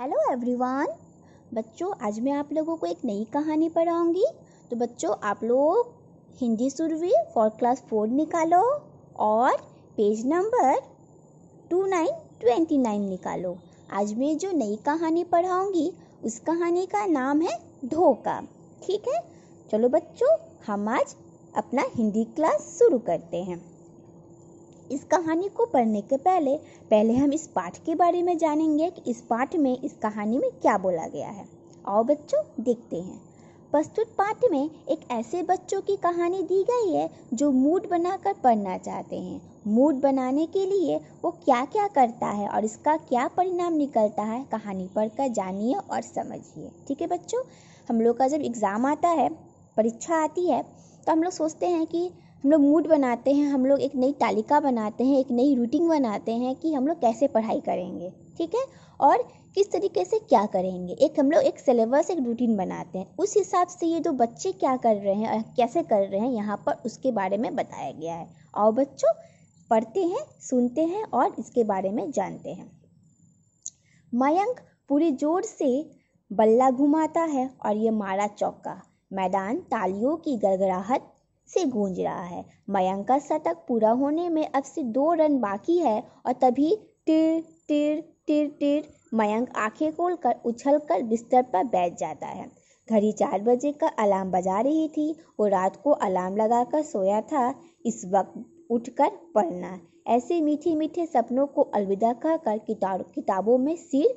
hello everyone बच्चों आज मैं आप लोगों को एक नई कहानी पढ़ाऊंगी तो बच्चों आप लोग हिंदी सुरवी फॉर क्लास फोर निकालो और page number two nine twenty nine निकालो आज मैं जो नई कहानी पढ़ाऊंगी उस कहानी का नाम है धोखा ठीक है चलो बच्चों हम आज अपना हिंदी क्लास शुरू करते हैं इस कहानी को पढ़ने के पहले पहले हम इस पाठ के बारे में जानेंगे कि इस पाठ में इस कहानी में क्या बोला गया है आओ बच्चों देखते हैं प्रस्तुत पाठ में एक ऐसे बच्चों की कहानी दी गई है जो मूड बनाकर पढ़ना चाहते हैं मूड बनाने के लिए वो क्या क्या करता है और इसका क्या परिणाम निकलता है कहानी पढ़कर जानिए और समझिए ठीक है बच्चों हम लोग का जब एग्ज़ाम आता है परीक्षा आती है तो हम लोग सोचते हैं कि हम लोग मूड बनाते हैं हम लोग एक नई तालिका बनाते हैं एक नई रूटीन बनाते हैं कि हम लोग कैसे पढ़ाई करेंगे ठीक है और किस तरीके से क्या करेंगे एक हम लोग एक सिलेबस एक रूटीन बनाते हैं उस हिसाब से ये जो बच्चे क्या कर रहे हैं और कैसे कर रहे हैं यहाँ पर उसके बारे में बताया गया है और बच्चों पढ़ते हैं सुनते हैं और इसके बारे में जानते हैं मयंक पूरे जोर से बल्ला घुमाता है और ये मारा चौका मैदान तालियों की गड़गड़ाहट से गूंज रहा है मयंक का शतक पूरा होने में अब से दो रन बाकी है और तभी तिर तिर तिर तिर मयंक आंखें खोलकर उछलकर बिस्तर पर बैठ जाता है घड़ी चार बजे का अलार्म बजा रही थी वो रात को अलार्म लगाकर सोया था इस वक्त उठकर पढ़ना ऐसे मीठे मीठे सपनों को अलविदा कहकर किताब किताबों में सिर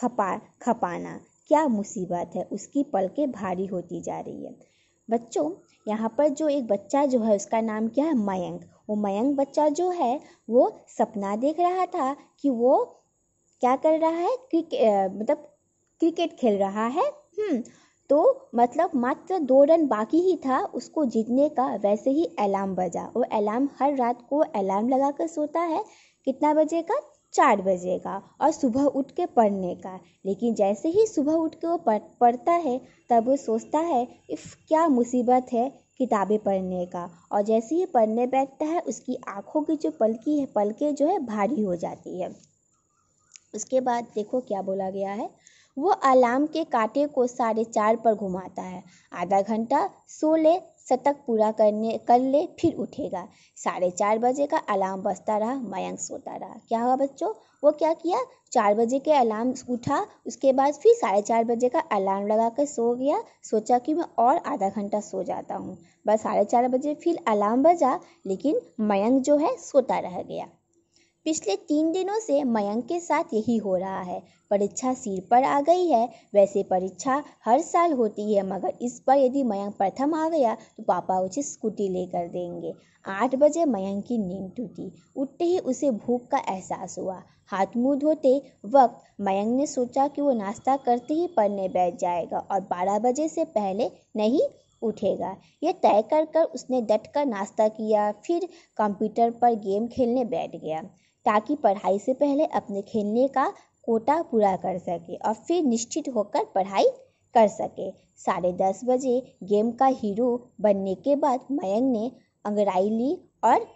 खपा खपाना क्या मुसीबत है उसकी पलकें भारी होती जा रही है बच्चों यहाँ पर जो एक बच्चा जो है उसका नाम क्या है मयंक वो मयंक बच्चा जो है वो सपना देख रहा था कि वो क्या कर रहा है क्रिकेट मतलब क्रिकेट खेल रहा है हम्म तो मतलब मात्र दो रन बाकी ही था उसको जीतने का वैसे ही अलार्म बजा वो अलार्म हर रात को अलार्म लगा कर सोता है कितना बजे का चार बजे का और सुबह उठ के पढ़ने का लेकिन जैसे ही सुबह उठ के वो पढ़ पढ़ता है तब वो सोचता है इफ़ क्या मुसीबत है किताबें पढ़ने का और जैसे ही पढ़ने बैठता है उसकी आँखों की जो पलकी है पलके जो है भारी हो जाती है उसके बाद देखो क्या बोला गया है वो अलार्म के कांटे को साढ़े चार पर घुमाता है आधा घंटा सो ले शतक पूरा करने कर ले फिर उठेगा साढ़े चार बजे का अलार्म बजता रहा मयंक सोता रहा क्या हुआ बच्चों वो क्या किया चार बजे के अलार्म उठा उसके बाद फिर साढ़े चार बजे का अलार्म लगा कर सो गया सोचा कि मैं और आधा घंटा सो जाता हूँ बस साढ़े चार बजे फिर अलार्म बजा लेकिन मयंक जो है सोता रह गया पिछले तीन दिनों से मयंक के साथ यही हो रहा है परीक्षा सिर पर आ गई है वैसे परीक्षा हर साल होती है मगर इस पर यदि मयंक प्रथम आ गया तो पापा उसे स्कूटी लेकर देंगे आठ बजे मयंक की नींद टूटी उठते ही उसे भूख का एहसास हुआ हाथ मुँह धोते वक्त मयंक ने सोचा कि वो नाश्ता करते ही पढ़ने बैठ जाएगा और बारह बजे से पहले नहीं उठेगा यह तय कर कर उसने डट कर नाश्ता किया फिर कंप्यूटर पर गेम खेलने बैठ गया ताकि पढ़ाई से पहले अपने खेलने का कोटा पूरा कर सके और फिर निश्चित होकर पढ़ाई कर सके साढ़े दस बजे गेम का हीरो बनने के बाद मयंक ने अंगड़ाई ली और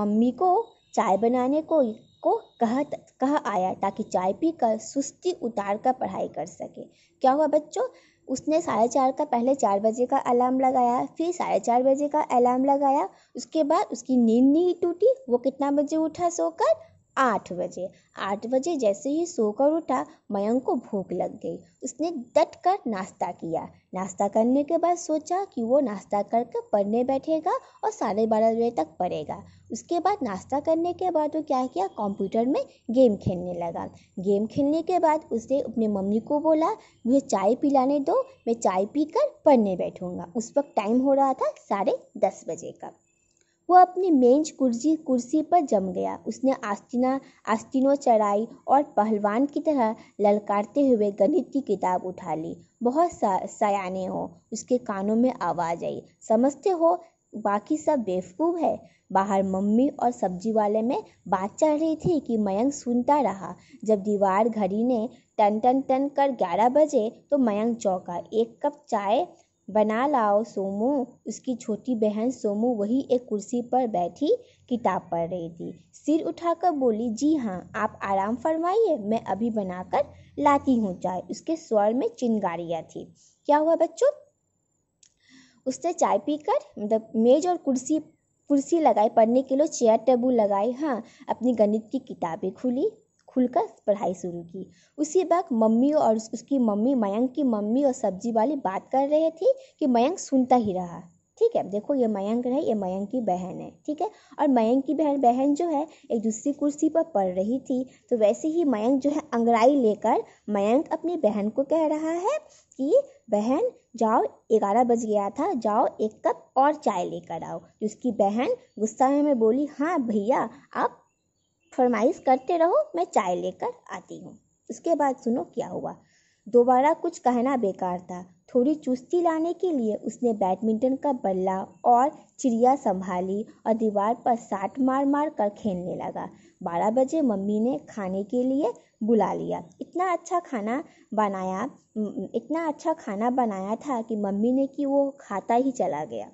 मम्मी को चाय बनाने को को कह कह आया ताकि चाय पीकर सुस्ती उतार कर पढ़ाई कर सके क्या हुआ बच्चों उसने साढ़े चार का पहले चार बजे का अलार्म लगाया फिर साढ़े चार बजे का अलार्म लगाया उसके बाद उसकी नींद नहीं टूटी वो कितना बजे उठा सोकर आठ बजे आठ बजे जैसे ही सोकर उठा मयंक को भूख लग गई उसने डट कर नाश्ता किया नाश्ता करने के बाद सोचा कि वो नाश्ता करके पढ़ने बैठेगा और साढ़े बारह बजे तक पढ़ेगा उसके बाद नाश्ता करने के बाद वो क्या किया कंप्यूटर में गेम खेलने लगा गेम खेलने के बाद उसने अपनी मम्मी को बोला मुझे चाय पिलाने दो मैं चाय पीकर पढ़ने बैठूँगा उस वक्त टाइम हो रहा था साढ़े दस बजे का वह अपनी मेज कुर्सी कुर्सी पर जम गया उसने आस्तीना आस्तीनों चढ़ाई और पहलवान की तरह ललकारते हुए गणित की किताब उठा ली बहुत सा सयाने हो उसके कानों में आवाज़ आई समझते हो बाकी सब बेवकूफ़ है बाहर मम्मी और सब्जी वाले में बात चल रही थी कि मयंक सुनता रहा जब दीवार घड़ी ने टन टन टन कर ग्यारह बजे तो मयंक चौंका एक कप चाय बना लाओ सोमू उसकी छोटी बहन सोमू वही एक कुर्सी पर बैठी किताब पढ़ रही थी सिर उठाकर बोली जी हाँ आप आराम फरमाइए मैं अभी बनाकर लाती हूँ चाय उसके स्वर में चिंगारियाँ थी क्या हुआ बच्चों उसने चाय पीकर मतलब मेज और कुर्सी कुर्सी लगाई पढ़ने के लिए चेयर टेबल लगाई हाँ अपनी गणित की किताबें खुली खुलकर पढ़ाई शुरू की उसी वक्त मम्मी और उसकी मम्मी मयंक की मम्मी और सब्जी वाली बात कर रहे थे कि मयंक सुनता ही रहा ठीक है देखो ये मयंक है ये मयंक की बहन है ठीक है और मयंक की बहन बहन जो है एक दूसरी कुर्सी पर पढ़ रही थी तो वैसे ही मयंक जो है अंगड़ाई लेकर मयंक अपनी बहन को कह रहा है कि बहन जाओ ग्यारह बज गया था जाओ एक कप और चाय लेकर आओ तो उसकी बहन गुस्सा में बोली हाँ भैया आप फरमाइश करते रहो मैं चाय लेकर आती हूँ उसके बाद सुनो क्या हुआ दोबारा कुछ कहना बेकार था थोड़ी चुस्ती लाने के लिए उसने बैडमिंटन का बल्ला और चिड़िया संभाली और दीवार पर साठ मार मार कर खेलने लगा बारह बजे मम्मी ने खाने के लिए बुला लिया इतना अच्छा खाना बनाया इतना अच्छा खाना बनाया था कि मम्मी ने कि वो खाता ही चला गया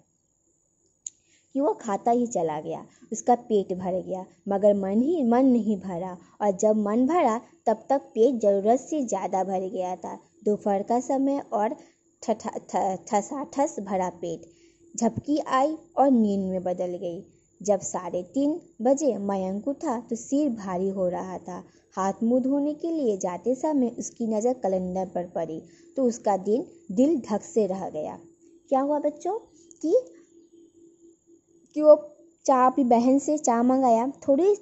कि वो खाता ही चला गया उसका पेट भर गया मगर मन ही मन नहीं भरा और जब मन भरा तब तक पेट ज़रूरत से ज़्यादा भर गया था दोपहर का समय और ठसाठस भरा पेट झपकी आई और नींद में बदल गई जब साढ़े तीन बजे मयंक उठा तो सिर भारी हो रहा था हाथ मुंह धोने के लिए जाते समय उसकी नज़र कैलेंडर पर पड़ी तो उसका दिन दिल धक से रह गया क्या हुआ बच्चों कि कि वो चाय अपनी बहन से चाय मंगाया थोड़ी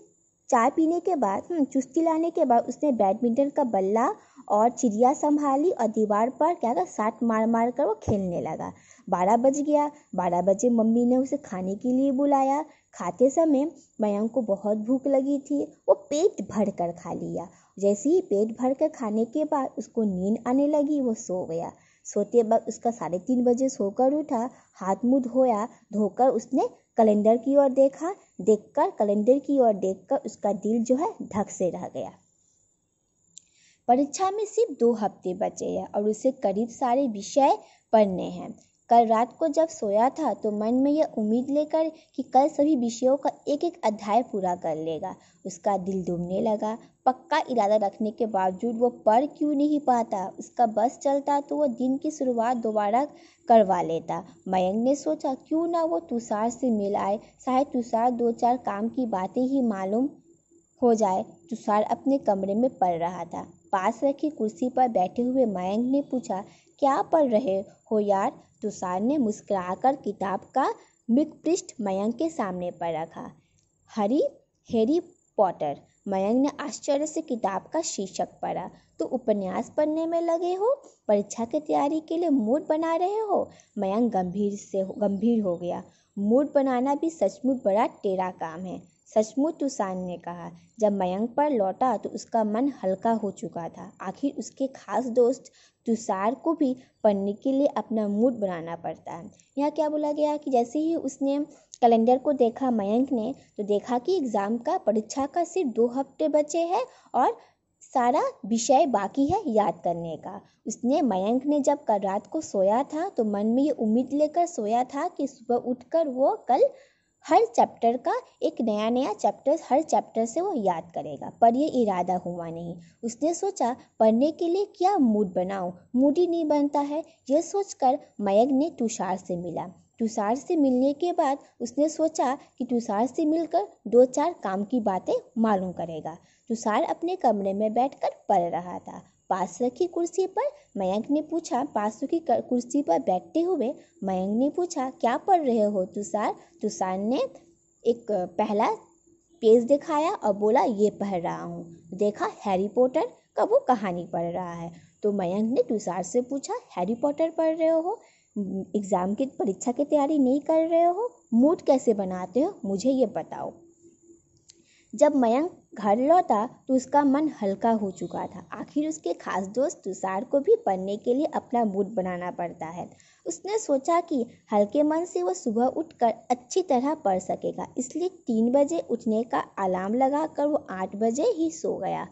चाय पीने के बाद हम्म, चुस्ती लाने के बाद उसने बैडमिंटन का बल्ला और चिड़िया संभाली और दीवार पर क्या कर साठ मार मार कर वो खेलने लगा बारह बज गया बारह बजे मम्मी ने उसे खाने के लिए बुलाया खाते समय मयंक को बहुत भूख लगी थी वो पेट भर कर खा लिया जैसे ही पेट भर कर खाने के बाद उसको नींद आने लगी वो सो गया सोते वक्त उसका साढ़े तीन बजे सोकर उठा हाथ मुँह धोया धोकर उसने कैलेंडर की ओर देखा देखकर कैलेंडर की ओर देखकर उसका दिल जो है धक से रह गया परीक्षा में सिर्फ दो हफ्ते बचे हैं और उसे करीब सारे विषय पढ़ने हैं कल रात को जब सोया था तो मन में यह उम्मीद लेकर कि कल सभी विषयों का एक एक अध्याय पूरा कर लेगा उसका दिल डूबने लगा पक्का इरादा रखने के बावजूद वो पढ़ क्यों नहीं पाता उसका बस चलता तो वह दिन की शुरुआत दोबारा करवा लेता मयंक ने सोचा क्यों ना वो तुषार से मिल आए शायद तुषार दो चार काम की बातें ही मालूम हो जाए तुषार अपने कमरे में पढ़ रहा था पास रखी कुर्सी पर बैठे हुए मयंक ने पूछा क्या पढ़ रहे हो यार तुषार ने मुस्कुराकर किताब का मृग पृष्ठ मयंक के सामने पर रखा हरी हैरी पॉटर मयंक ने आश्चर्य से किताब का शीर्षक पढ़ा तो उपन्यास पढ़ने में लगे हो परीक्षा की तैयारी के लिए मूड बना रहे हो मयंक गंभीर से गंभीर हो गया मूड बनाना भी सचमुच बड़ा टेरा काम है सचमुच तुसान ने कहा जब मयंक पर लौटा तो उसका मन हल्का हो चुका था आखिर उसके खास दोस्त तुषार तो को भी पढ़ने के लिए अपना मूड बनाना पड़ता है यहाँ क्या बोला गया कि जैसे ही उसने कैलेंडर को देखा मयंक ने तो देखा कि एग्ज़ाम का परीक्षा का सिर्फ दो हफ्ते बचे हैं और सारा विषय बाकी है याद करने का उसने मयंक ने जब कल रात को सोया था तो मन में ये उम्मीद लेकर सोया था कि सुबह उठकर वो कल हर चैप्टर का एक नया नया चैप्टर हर चैप्टर से वो याद करेगा पर ये इरादा हुआ नहीं उसने सोचा पढ़ने के लिए क्या मूड बनाऊँ मूड ही नहीं बनता है यह सोचकर मयक ने तुषार से मिला तुषार से मिलने के बाद उसने सोचा कि तुषार से मिलकर दो चार काम की बातें मालूम करेगा तुषार अपने कमरे में बैठकर पढ़ रहा था पार्श्व की कुर्सी पर मयंक ने पूछा पार्श्व की कुर्सी पर बैठते हुए मयंक ने पूछा क्या पढ़ रहे हो तुषार तुषार ने एक पहला पेज दिखाया और बोला ये पढ़ रहा हूँ देखा हैरी पॉटर का वो कहानी पढ़ रहा है तो मयंक ने तुषार से पूछा हैरी पॉटर पढ़ रहे हो एग्ज़ाम की परीक्षा की तैयारी नहीं कर रहे हो मूड कैसे बनाते हो मुझे ये बताओ जब मयंक घर लौटा तो उसका मन हल्का हो चुका था आखिर उसके खास दोस्त तुषार को भी पढ़ने के लिए अपना मूड बनाना पड़ता है उसने सोचा कि हल्के मन से वह सुबह उठकर अच्छी तरह पढ़ सकेगा इसलिए तीन बजे उठने का अलार्म लगाकर वो आठ बजे ही सो गया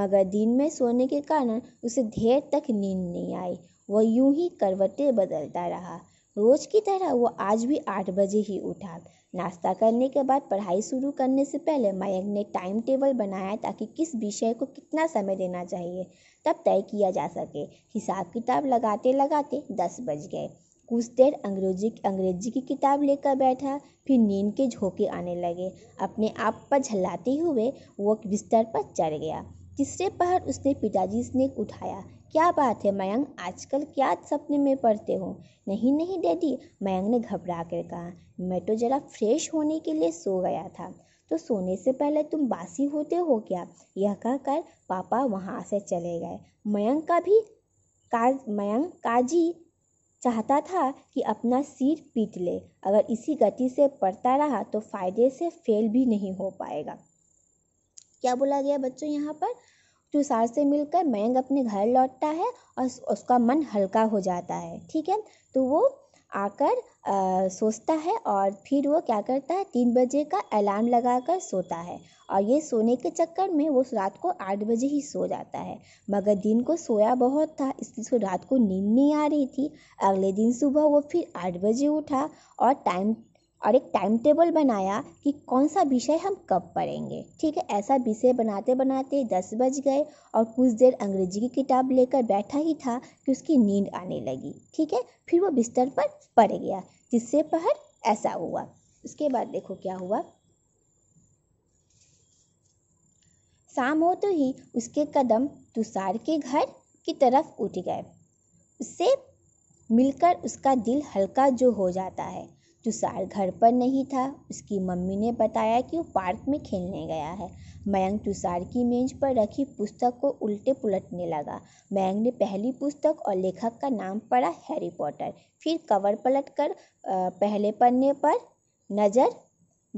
मगर दिन में सोने के कारण उसे देर तक नींद नहीं आई वह यूं ही करवटें बदलता रहा रोज की तरह वो आज भी आठ बजे ही उठा नाश्ता करने के बाद पढ़ाई शुरू करने से पहले मयंक ने टाइम टेबल बनाया ताकि किस विषय को कितना समय देना चाहिए तब तय किया जा सके हिसाब किताब लगाते लगाते दस बज गए कुछ देर अंग्रेजी अंग्रेजी की किताब लेकर बैठा फिर नींद के झोंके आने लगे अपने आप पर झल्लाते हुए वो बिस्तर पर चढ़ गया तीसरे पहर उसने पिताजी ने उठाया क्या बात है मयंक आजकल क्या सपने में पढ़ते हो नहीं नहीं डैडी मयंक ने घबरा कर कहा मैं तो ज़रा फ्रेश होने के लिए सो गया था तो सोने से पहले तुम बासी होते हो क्या यह कहकर पापा वहाँ से चले गए मयंक का भी का मयंक काजी चाहता था कि अपना सिर पीट ले अगर इसी गति से पड़ता रहा तो फायदे से फेल भी नहीं हो पाएगा क्या बोला गया बच्चों यहाँ पर तुषार से मिलकर मयंक अपने घर लौटता है और उसका मन हल्का हो जाता है ठीक है तो वो आकर सोचता है और फिर वो क्या करता है तीन बजे का अलार्म लगाकर सोता है और ये सोने के चक्कर में वो रात को आठ बजे ही सो जाता है मगर दिन को सोया बहुत था इसलिए उसको रात को नींद नहीं आ रही थी अगले दिन सुबह वो फिर आठ बजे उठा और टाइम और एक टाइम टेबल बनाया कि कौन सा विषय हम कब पढ़ेंगे ठीक है ऐसा विषय बनाते बनाते दस बज गए और कुछ देर अंग्रेजी की किताब लेकर बैठा ही था कि उसकी नींद आने लगी ठीक है फिर वो बिस्तर पर पड़ गया जिससे पहर ऐसा हुआ उसके बाद देखो क्या हुआ शाम हो तो ही उसके कदम तुषार के घर की तरफ उठ गए उससे मिलकर उसका दिल हल्का जो हो जाता है तुषार घर पर नहीं था उसकी मम्मी ने बताया कि वो पार्क में खेलने गया है मयंक तुषार की मेज पर रखी पुस्तक को उल्टे पुलटने लगा मयंक ने पहली पुस्तक और लेखक का नाम पढ़ा हैरी पॉटर फिर कवर पलट कर पहले पन्ने पर नज़र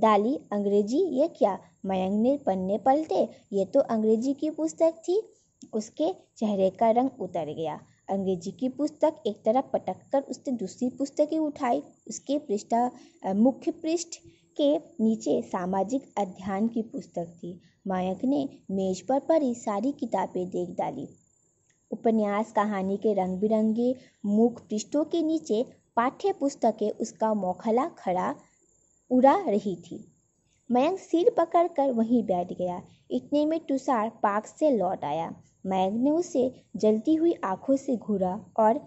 डाली अंग्रेजी ये क्या मयंक ने पन्ने पलटे ये तो अंग्रेजी की पुस्तक थी उसके चेहरे का रंग उतर गया अंग्रेजी की पुस्तक एक तरफ पटक कर उसने दूसरी पुस्तकें उठाई उसके पृष्ठा मुख्य पृष्ठ के नीचे सामाजिक अध्ययन की पुस्तक थी मायक ने मेज पर पड़ी सारी किताबें देख डाली उपन्यास कहानी के रंग बिरंगे मुख पृष्ठों के नीचे पाठ्य पुस्तकें उसका मौखला खड़ा उड़ा रही थी मयंक सिर पकड़कर वहीं बैठ गया इतने में तुषार पार्क से लौट आया ने उसे जलती हुई आंखों से घूरा और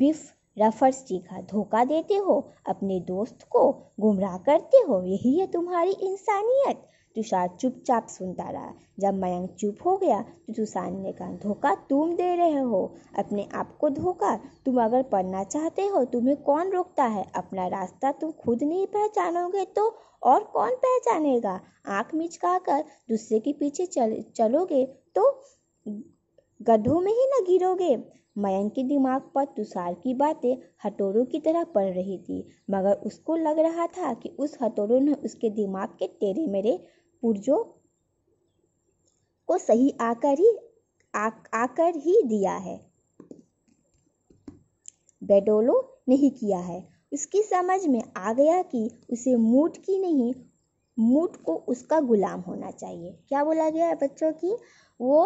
बिफ रफर्स चीखा धोखा देते हो अपने दोस्त को गुमराह करते हो यही है तुम्हारी इंसानियत तुषार चुपचाप सुनता रहा जब मयंक चुप हो गया तो तुषार ने कहा धोखा तुम दे रहे हो अपने आप को धोखा तुम अगर पढ़ना चाहते हो तुम्हें कौन रोकता है अपना रास्ता तुम खुद नहीं पहचानोगे तो और कौन पहचानेगा आँख मिचका कर दूसरे के पीछे चल चलोगे तो गड्ढों में ही न गिरोगे मयंक के दिमाग पर तुषार की बातें हथौड़ों की तरह पड़ रही थी मगर उसको लग रहा था कि उस हथौड़ों ने उसके दिमाग के तेरे मेरे पुरजों को सही आकर ही आ, आकर ही दिया है बेडोलो नहीं किया है उसकी समझ में आ गया कि उसे मूड की नहीं मूड को उसका गुलाम होना चाहिए क्या बोला गया है बच्चों की वो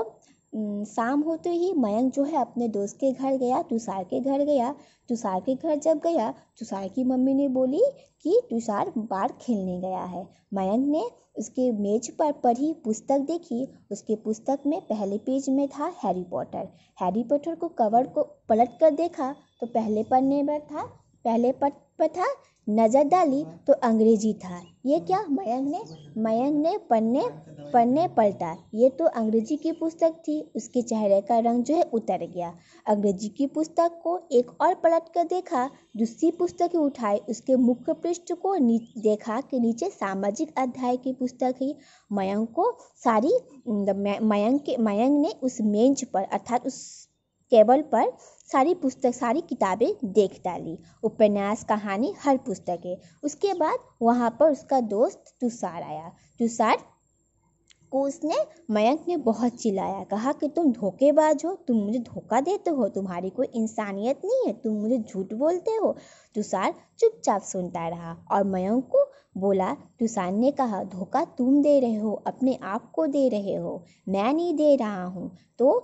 शाम होते ही मयंक जो है अपने दोस्त के घर गया तुषार के घर गया तुषार के घर जब गया तुषार की मम्मी ने बोली कि तुषार बाहर खेलने गया है मयंक ने उसके मेज पर पढ़ी पुस्तक देखी उसके पुस्तक में पहले पेज में था हैरी पॉटर हैरी पॉटर को कवर को पलट कर देखा तो पहले पन्ने पर था पहले पट पर था नज़र डाली तो अंग्रेजी था ये क्या मयंक ने मयंक ने पन्ने पन्ने पलटा ये तो अंग्रेजी की पुस्तक थी उसके चेहरे का रंग जो है उतर गया अंग्रेजी की पुस्तक को एक और पलट कर देखा दूसरी पुस्तक उठाई उसके मुख्य पृष्ठ को देखा कि नीचे सामाजिक अध्याय की पुस्तक ही मयंक को सारी मयंक के मयंक ने उस मेंज पर अर्थात उस टेबल पर सारी पुस्तक सारी किताबें देख डाली उपन्यास कहानी हर पुस्तक है उसके बाद वहाँ पर उसका दोस्त तुषार आया तुषार को उसने मयंक ने बहुत चिल्लाया कहा कि तुम धोखेबाज हो तुम मुझे धोखा देते हो तुम्हारी कोई इंसानियत नहीं है तुम मुझे झूठ बोलते हो तुषार चुपचाप सुनता रहा और मयंक को बोला तुषार ने कहा धोखा तुम दे रहे हो अपने आप को दे रहे हो मैं नहीं दे रहा हूँ तो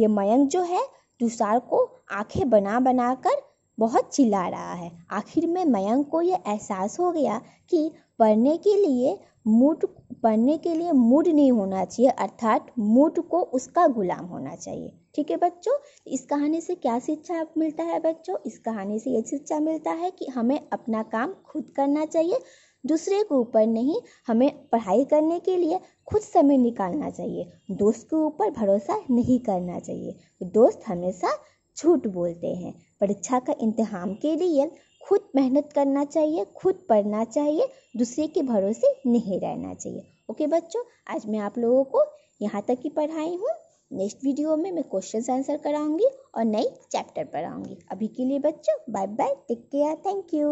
ये मयंक जो है तुषार को आंखें बना बना कर बहुत चिल्ला रहा है आखिर में मयंक को यह एहसास हो गया कि पढ़ने के लिए मूड पढ़ने के लिए मूड नहीं होना चाहिए अर्थात मूड को उसका गुलाम होना चाहिए ठीक है बच्चों इस कहानी से क्या शिक्षा मिलता है बच्चों इस कहानी से ये शिक्षा मिलता है कि हमें अपना काम खुद करना चाहिए दूसरे के ऊपर नहीं हमें पढ़ाई करने के लिए खुद समय निकालना चाहिए दोस्त के ऊपर भरोसा नहीं करना चाहिए दोस्त हमेशा झूठ बोलते हैं परीक्षा का इंतहाम के लिए खुद मेहनत करना चाहिए खुद पढ़ना चाहिए दूसरे के भरोसे नहीं रहना चाहिए ओके बच्चों आज मैं आप लोगों को यहाँ तक ही पढ़ाई हूँ नेक्स्ट वीडियो में मैं क्वेश्चन आंसर कराऊंगी और नई चैप्टर पढ़ाऊंगी अभी के लिए बच्चों bye bye take care thank you